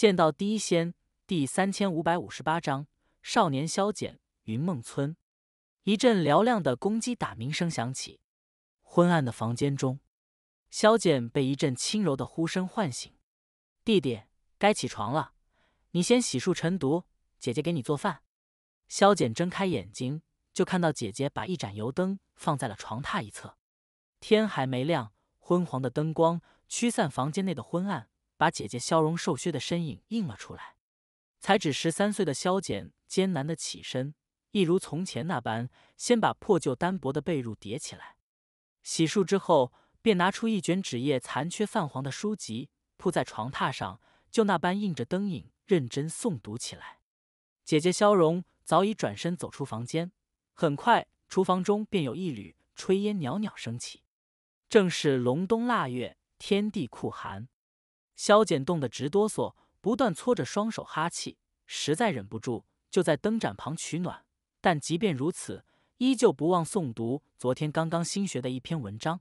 《剑道第一仙》第三千五百五十八章：少年萧简，云梦村。一阵嘹亮的公鸡打鸣声响起，昏暗的房间中，萧简被一阵轻柔的呼声唤醒：“弟弟，该起床了，你先洗漱晨读，姐姐给你做饭。”萧简睁开眼睛，就看到姐姐把一盏油灯放在了床榻一侧。天还没亮，昏黄的灯光驱散房间内的昏暗。把姐姐消融瘦削的身影映了出来。才只十三岁的萧简艰难的起身，一如从前那般，先把破旧单薄的被褥叠起来。洗漱之后，便拿出一卷纸页残缺泛黄的书籍，铺在床榻上，就那般映着灯影，认真诵读起来。姐姐萧融早已转身走出房间，很快，厨房中便有一缕炊烟袅袅升起。正是隆冬腊月，天地酷寒。萧简冻得直哆嗦，不断搓着双手哈气，实在忍不住，就在灯盏旁取暖。但即便如此，依旧不忘诵读昨天刚刚新学的一篇文章。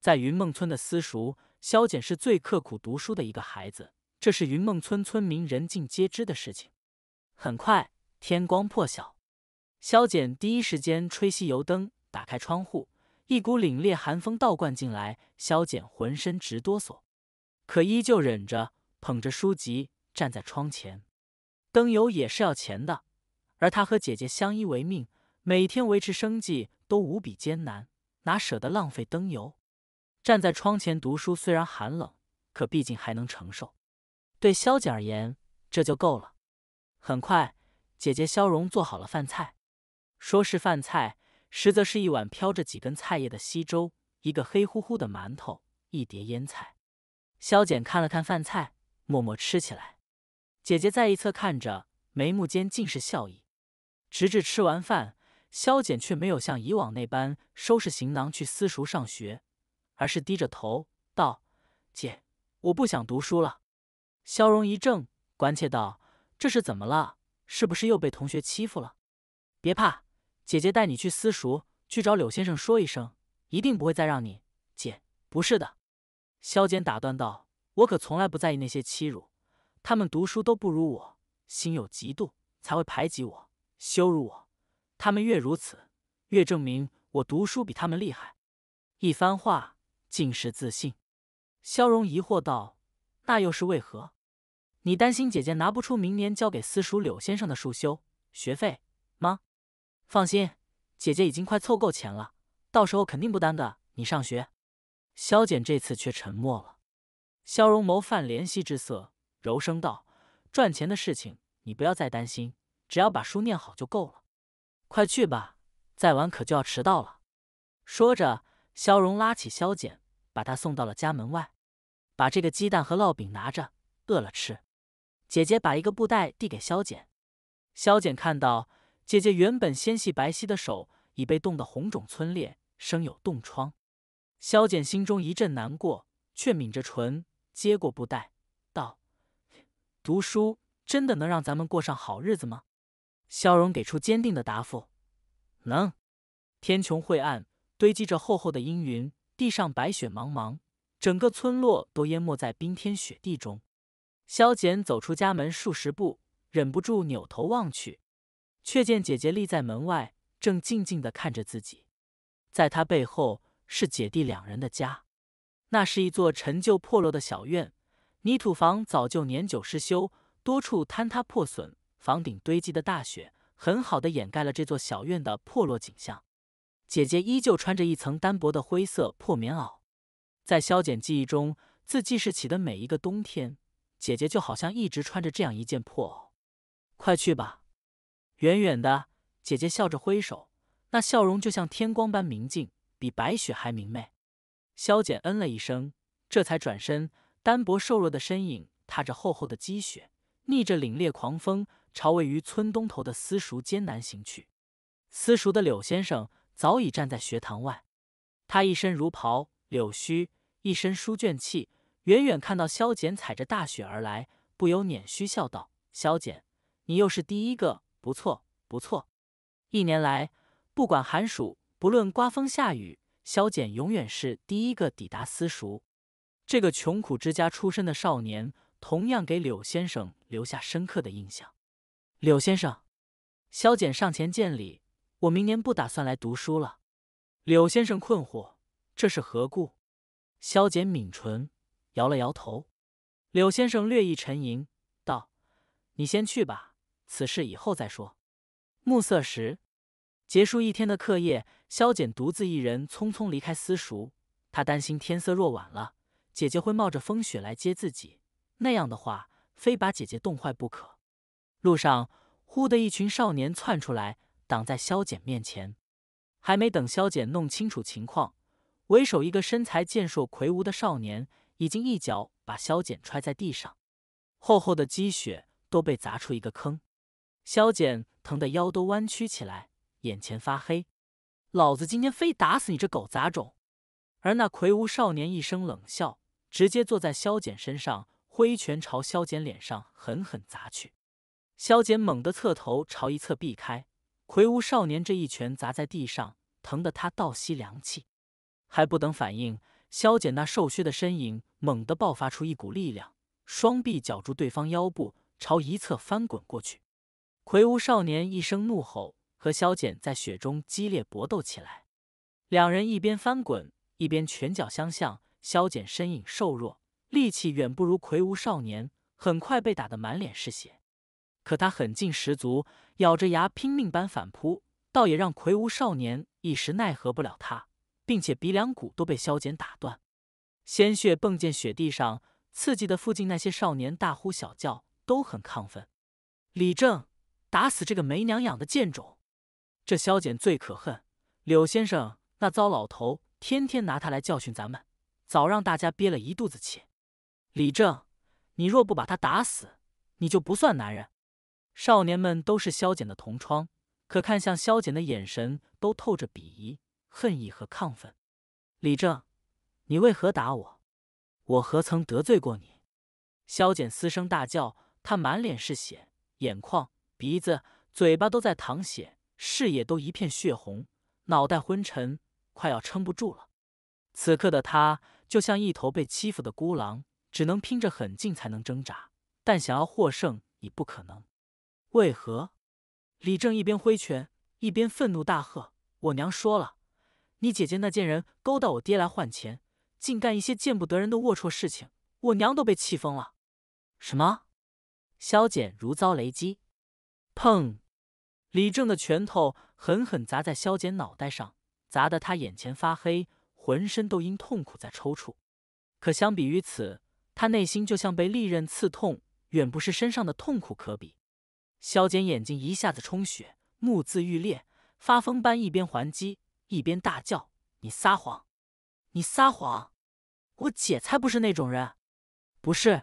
在云梦村的私塾，萧简是最刻苦读书的一个孩子，这是云梦村村民人尽皆知的事情。很快天光破晓，萧简第一时间吹熄油灯，打开窗户，一股凛冽寒风倒灌进来，萧简浑身直哆嗦。可依旧忍着，捧着书籍站在窗前。灯油也是要钱的，而他和姐姐相依为命，每天维持生计都无比艰难，哪舍得浪费灯油？站在窗前读书，虽然寒冷，可毕竟还能承受。对萧简而言，这就够了。很快，姐姐萧荣做好了饭菜，说是饭菜，实则是一碗飘着几根菜叶的稀粥，一个黑乎乎的馒头，一碟腌菜。萧简看了看饭菜，默默吃起来。姐姐在一侧看着，眉目间尽是笑意。直至吃完饭，萧简却没有像以往那般收拾行囊去私塾上学，而是低着头道：“姐，我不想读书了。”萧荣一怔，关切道：“这是怎么了？是不是又被同学欺负了？”“别怕，姐姐带你去私塾，去找柳先生说一声，一定不会再让你……”“姐，不是的。”萧简打断道：“我可从来不在意那些欺辱，他们读书都不如我，心有嫉妒才会排挤我、羞辱我。他们越如此，越证明我读书比他们厉害。”一番话尽是自信。萧荣疑惑道：“那又是为何？你担心姐姐拿不出明年交给私塾柳先生的束修学费吗？”放心，姐姐已经快凑够钱了，到时候肯定不耽搁你上学。萧简这次却沉默了，萧荣眸泛怜惜之色，柔声道：“赚钱的事情你不要再担心，只要把书念好就够了。快去吧，再晚可就要迟到了。”说着，萧荣拉起萧简，把他送到了家门外。把这个鸡蛋和烙饼拿着，饿了吃。姐姐把一个布袋递给萧简，萧简看到姐姐原本纤细白皙的手已被冻得红肿皴裂，生有冻疮。萧简心中一阵难过，却抿着唇接过布袋，道：“读书真的能让咱们过上好日子吗？”萧荣给出坚定的答复：“能。”天穹晦暗，堆积着厚厚的阴云，地上白雪茫茫，整个村落都淹没在冰天雪地中。萧简走出家门数十步，忍不住扭头望去，却见姐姐立在门外，正静静的看着自己，在她背后。是姐弟两人的家，那是一座陈旧破落的小院，泥土房早就年久失修，多处坍塌破损，房顶堆积的大雪很好的掩盖了这座小院的破落景象。姐姐依旧穿着一层单薄的灰色破棉袄，在萧简记忆中，自记事起的每一个冬天，姐姐就好像一直穿着这样一件破袄。快去吧，远远的，姐姐笑着挥手，那笑容就像天光般明净。比白雪还明媚，萧简嗯了一声，这才转身，单薄瘦弱的身影踏着厚厚的积雪，逆着凛冽狂风，朝位于村东头的私塾艰难行去。私塾的柳先生早已站在学堂外，他一身儒袍，柳须，一身书卷气，远远看到萧简踩着大雪而来，不由捻须笑道：“萧简，你又是第一个，不错，不错。一年来，不管寒暑。”不论刮风下雨，萧简永远是第一个抵达私塾。这个穷苦之家出身的少年，同样给柳先生留下深刻的印象。柳先生，萧简上前见礼。我明年不打算来读书了。柳先生困惑：“这是何故？”萧简抿唇，摇了摇头。柳先生略一沉吟，道：“你先去吧，此事以后再说。”暮色时，结束一天的课业。萧简独自一人匆匆离开私塾，他担心天色若晚了，姐姐会冒着风雪来接自己，那样的话，非把姐姐冻坏不可。路上忽的一群少年窜出来，挡在萧简面前。还没等萧简弄清楚情况，为首一个身材健硕魁梧的少年已经一脚把萧简踹在地上，厚厚的积雪都被砸出一个坑。萧简疼得腰都弯曲起来，眼前发黑。老子今天非打死你这狗杂种！而那魁梧少年一声冷笑，直接坐在萧简身上，挥拳朝萧简脸上狠狠砸去。萧简猛地侧头朝一侧避开，魁梧少年这一拳砸在地上，疼得他倒吸凉气。还不等反应，萧简那瘦削的身影猛地爆发出一股力量，双臂绞住对方腰部，朝一侧翻滚过去。魁梧少年一声怒吼。和萧简在雪中激烈搏斗起来，两人一边翻滚一边拳脚相向。萧简身影瘦弱，力气远不如魁梧少年，很快被打得满脸是血。可他狠劲十足，咬着牙拼命般反扑，倒也让魁梧少年一时奈何不了他，并且鼻梁骨都被萧简打断，鲜血迸溅雪地上，刺激的附近那些少年大呼小叫，都很亢奋。李正，打死这个没娘养的贱种！这萧简最可恨，柳先生那糟老头天天拿他来教训咱们，早让大家憋了一肚子气。李正，你若不把他打死，你就不算男人。少年们都是萧简的同窗，可看向萧简的眼神都透着鄙夷、恨意和亢奋。李正，你为何打我？我何曾得罪过你？萧简嘶声大叫，他满脸是血，眼眶、鼻子、嘴巴都在淌血。视野都一片血红，脑袋昏沉，快要撑不住了。此刻的他就像一头被欺负的孤狼，只能拼着狠劲才能挣扎，但想要获胜已不可能。为何？李正一边挥拳，一边愤怒大喝：“我娘说了，你姐姐那贱人勾搭我爹来换钱，竟干一些见不得人的龌龊事情，我娘都被气疯了！”什么？萧简如遭雷击，砰。李正的拳头狠狠砸在萧简脑袋上，砸得他眼前发黑，浑身都因痛苦在抽搐。可相比于此，他内心就像被利刃刺痛，远不是身上的痛苦可比。萧简眼睛一下子充血，目眦欲裂，发疯般一边还击一边大叫：“你撒谎！你撒谎！我姐才不是那种人！”不是，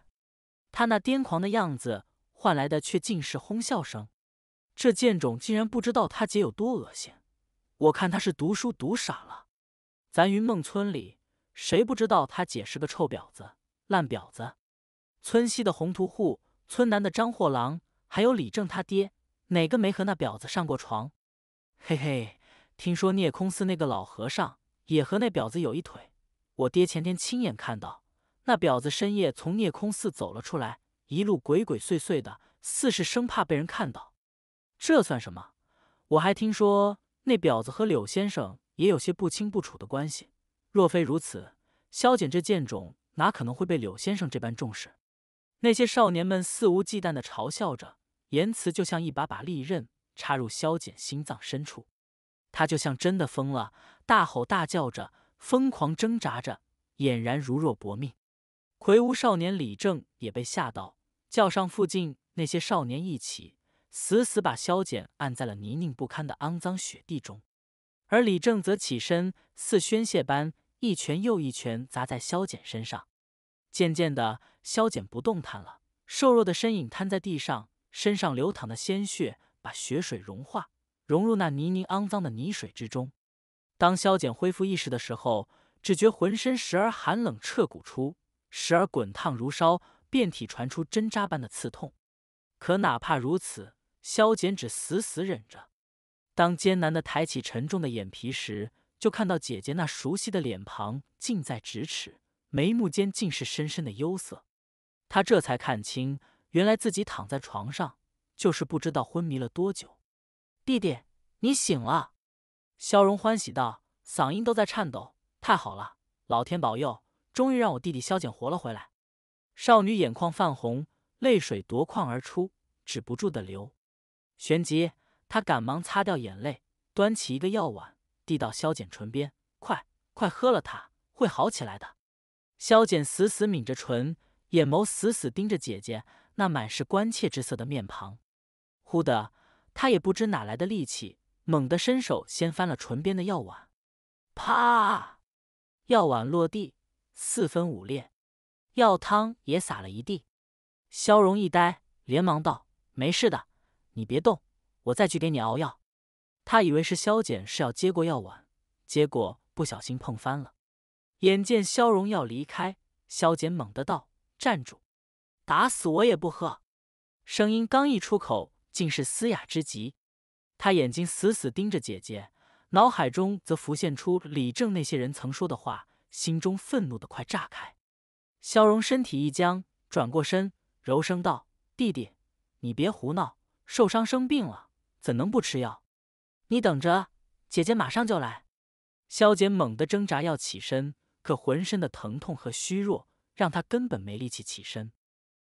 他那癫狂的样子换来的却尽是哄笑声。这贱种竟然不知道他姐有多恶心，我看他是读书读傻了。咱云梦村里谁不知道他姐是个臭婊子、烂婊子？村西的洪屠户，村南的张货郎，还有李正他爹，哪个没和那婊子上过床？嘿嘿，听说聂空寺那个老和尚也和那婊子有一腿。我爹前天亲眼看到那婊子深夜从聂空寺走了出来，一路鬼鬼祟祟的，似是生怕被人看到。这算什么？我还听说那婊子和柳先生也有些不清不楚的关系。若非如此，萧简这贱种哪可能会被柳先生这般重视？那些少年们肆无忌惮的嘲笑着，言辞就像一把把利刃插入萧简心脏深处。他就像真的疯了，大吼大叫着，疯狂挣扎着，俨然如若搏命。魁梧少年李正也被吓到，叫上附近那些少年一起。死死把萧简按在了泥泞不堪的肮脏雪地中，而李正则起身，似宣泄般一拳又一拳砸在萧简身上。渐渐的，萧简不动弹了，瘦弱的身影瘫在地上，身上流淌的鲜血把雪水融化，融入那泥泞肮脏的泥水之中。当萧简恢复意识的时候，只觉浑身时而寒冷彻骨出，时而滚烫如烧，遍体传出针扎般的刺痛。可哪怕如此，萧简只死死忍着，当艰难地抬起沉重的眼皮时，就看到姐姐那熟悉的脸庞近在咫尺，眉目间尽是深深的忧色。他这才看清，原来自己躺在床上，就是不知道昏迷了多久。弟弟，你醒了！萧荣欢喜道，嗓音都在颤抖。太好了，老天保佑，终于让我弟弟萧简活了回来。少女眼眶泛红，泪水夺眶而出，止不住的流。旋即，他赶忙擦掉眼泪，端起一个药碗，递到萧简唇边：“快快喝了，它，会好起来的。”萧简死死抿着唇，眼眸死死盯着姐姐那满是关切之色的面庞。忽的，他也不知哪来的力气，猛地伸手掀翻了唇边的药碗。啪！药碗落地，四分五裂，药汤也洒了一地。萧荣一呆，连忙道：“没事的。”你别动，我再去给你熬药。他以为是萧简，是要接过药碗，结果不小心碰翻了。眼见萧荣要离开，萧简猛地道：“站住！打死我也不喝！”声音刚一出口，竟是嘶哑之极。他眼睛死死盯着姐姐，脑海中则浮现出李正那些人曾说的话，心中愤怒的快炸开。萧荣身体一僵，转过身，柔声道：“弟弟，你别胡闹。”受伤生病了，怎能不吃药？你等着，姐姐马上就来。萧简猛地挣扎要起身，可浑身的疼痛和虚弱让他根本没力气起身。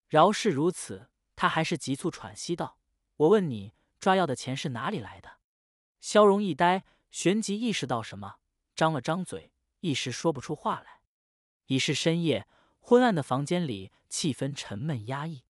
饶是如此，他还是急促喘息道：“我问你，抓药的钱是哪里来的？”萧荣一呆，旋即意识到什么，张了张嘴，一时说不出话来。已是深夜，昏暗的房间里，气氛沉闷压抑。